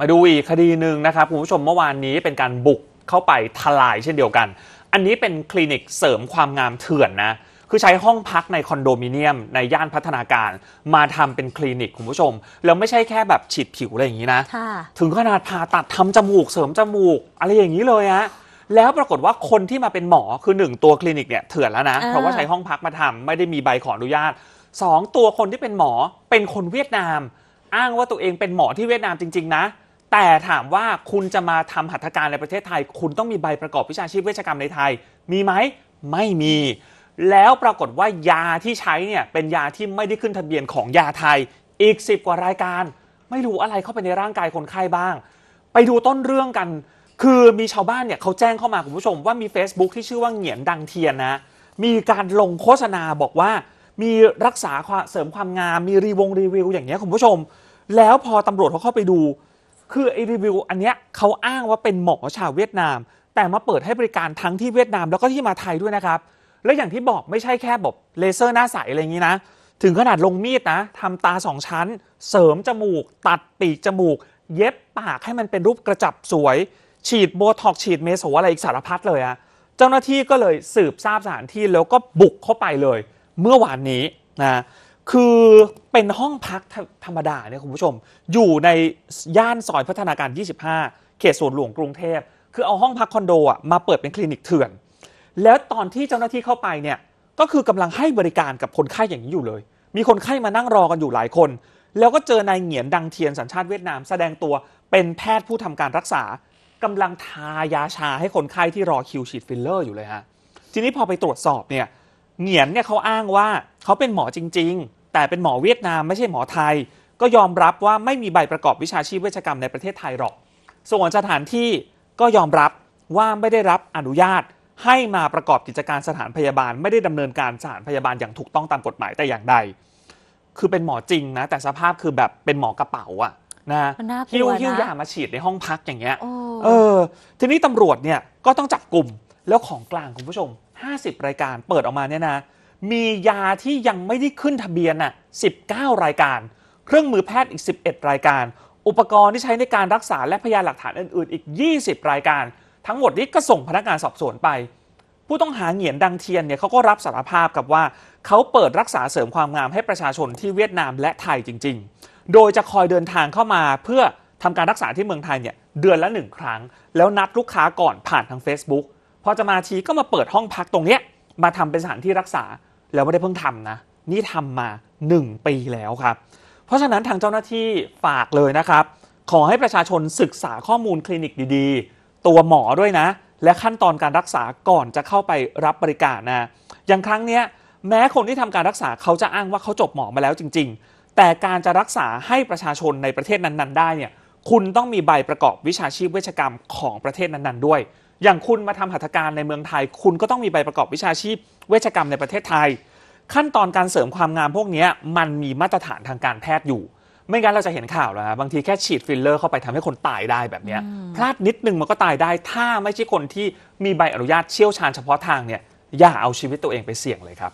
มาดูอีกคดีหนึ่งนะครับคุณผู้ชมเมื่อวานนี้เป็นการบุกเข้าไปทลายเช่นเดียวกัน อันนี้เป็นคลินิกเสริมความงามเถื่อนนะ คือใช้ห้องพักในคอนโดมิเนียมในย่านพัฒนาการ มาทำเป็นคลินิกคุณผู้ชมแล้วไม่ใช่แค่แบบฉีดผิวอะไรอย่างนี้นะถึงขนาดผ่าตัดทำจมูกเสริมจมูก อะไรอย่างนี้เลยฮะแล้วปรากฏว่าคนที่มาเป็นหมอคือ 1 ตัวคลินิกเนี่ยเถื่อนแล้วนะเพราะว่าใช้ห้องพักมาทำไม่ได้มีใบขออนุญาต 2 ตัวคนที่เป็นหมอเป็นคนเวียดนาม อ้างว่าตัวเองเป็นหมอที่เวียดนามจริงๆนะแต่ถามว่าคุณจะมาทำหัตถการในประเทศไทย คุณต้องมีใบประกอบวิชาชีพเวชกรรมในไทย มีไหมไม่มี แล้วปรากฏว่ายาที่ใช้เนี่ยเป็นยาที่ไม่ได้ขึ้นทะเบียนของยาไทย อีก10กว่ารายการ ไม่รู้อะไรเข้าไปในร่างกายคนไข้บ้าง ไปดูต้นเรื่องกัน คือมีชาวบ้านเนี่ยเขาแจ้งเข้ามาคุณผู้ชมว่ามี Facebook ที่ชื่อว่าเหงียนดังเทียนนะมีการลงโฆษณาบอกว่า มีรักษาเสริมความงามมีรีวงรีวิว อย่างเงี้ยคุณผู้ชม แล้วพอตำรวจเขาเข้าไปดูคือไอรีวิวอันเนี้ยเขาอ้างว่าเป็นหมอชาวเวียดนาม แต่มาเปิดให้บริการทั้งที่เวียดนามแล้วก็ที่มาไทยด้วยนะครับ และอย่างที่บอกไม่ใช่แค่แบบเลเซอร์หน้าใสอะไรอย่างนี้นะ ถึงขนาดลงมีดนะทำตาสองชั้น เสริมจมูก ตัดปีกจมูก เย็บปากให้มันเป็นรูปกระจับสวย ฉีดโบท็อกฉีดเมโซอะไรอีกสารพัดเลยอะเจ้าหน้าที่ก็เลยสืบทราบสถานที่แล้วก็บุกเข้าไปเลย เมื่อวานนี้นะคือเป็นห้องพักธรรมดาเนี่ยคุณผู้ชม อยู่ในย่านซอยพัฒนาการ 25 เขตสวนหลวงกรุงเทพคือเอาห้องพักคอนโดอ่ะมาเปิดเป็นคลินิกเถื่อน แล้วตอนที่เจ้าหน้าที่เข้าไปเนี่ยก็คือกำลังให้บริการกับคนไข้อย่างนี้อยู่เลย มีคนไข้มานั่งรอกันอยู่หลายคน แล้วก็เจอนายเหงียนดังเทียนสัญชาติเวียดนามแสดงตัวเป็นแพทย์ผู้ทำการรักษา กำลังทายาชาให้คนไข้ที่รอคิวฉีดฟิลเลอร์อยู่เลยฮะทีนี้พอไปตรวจสอบเนี่ยเหงียนเนี่ยเขาอ้างว่าเขาเป็นหมอจริงแต่เป็นหมอเวียดนามไม่ใช่หมอไทย ก็ยอมรับว่าไม่มีใบประกอบวิชาชีพเวชกรรมในประเทศไทยหรอกส่วนสถานที่ก็ยอมรับว่าไม่ได้รับอนุญาตให้มาประกอบกิจการสถานพยาบาล ไม่ได้ดำเนินการสถานพยาบาลอย่างถูกต้องตามกฎหมายแต่อย่างใด คือเป็นหมอจริงนะแต่สภาพคือแบบเป็นหมอกระเป๋าอะนะฮิ้วหิ้วยามาฉีดในห้องพักอย่างเงี้ยเออ ทีนี้ตำรวจเนี่ยก็ต้องจับกลุ่มแล้วของกลางคุณผู้ชม 50 รายการเปิดออกมาเนี่ยนะมียาที่ยังไม่ได้ขึ้นทะเบียนอ่ะ19 รายการ เครื่องมือแพทย์อีก 11 รายการ อุปกรณ์ที่ใช้ในการรักษาและพยานหลักฐานอื่นๆ อีก 20 รายการทั้งหมดนี้ก็ส่งพนักงานสอบสวนไป ผู้ต้องหาเหงียนดังเทียนเนี่ยเขาก็รับสารภาพกับว่า เขาเปิดรักษาเสริมความงามให้ประชาชนที่เวียดนามและไทยจริง ๆ โดยจะคอยเดินทางเข้ามาเพื่อทำการรักษาที่เมืองไทยเนี่ยเดือนละหนึ่งครั้ง แล้วนัดลูกค้าก่อนผ่านทาง Facebook พอจะมาทีก็มาเปิดห้องพักตรงเนี้ยมาทำเป็นสถานที่รักษาแล้วไม่ได้เพิ่งทำนะ นี่ทำมา 1 ปีแล้วครับเพราะฉะนั้นทางเจ้าหน้าที่ฝากเลยนะครับ ขอให้ประชาชนศึกษาข้อมูลคลินิกดีๆ ตัวหมอด้วยนะ และขั้นตอนการรักษาก่อนจะเข้าไปรับบริการนะอย่างครั้งเนี้ยแม้คนที่ทำการรักษาเขาจะอ้างว่าเขาจบหมอมาแล้วจริงๆ แต่การจะรักษาให้ประชาชนในประเทศนั้น ๆ ได้เนี่ยคุณต้องมีใบประกอบวิชาชีพเวชกรรมของประเทศนั้น ๆ ด้วยอย่างคุณมาทำหัตถการในเมืองไทย คุณก็ต้องมีใบประกอบวิชาชีพ เวชกรรมในประเทศไทย ขั้นตอนการเสริมความงามพวกนี้มันมีมาตรฐานทางการแพทย์อยู่ ไม่งั้นเราจะเห็นข่าวแล้วนะบางทีแค่ฉีดฟิลเลอร์เข้าไปทำให้คนตายได้แบบนี้ พลาดนิดนึงมันก็ตายได้ ถ้าไม่ใช่คนที่มีใบอนุญาตเชี่ยวชาญเฉพาะทางเนี่ยอย่าเอาชีวิตตัวเองไปเสี่ยงเลยครับ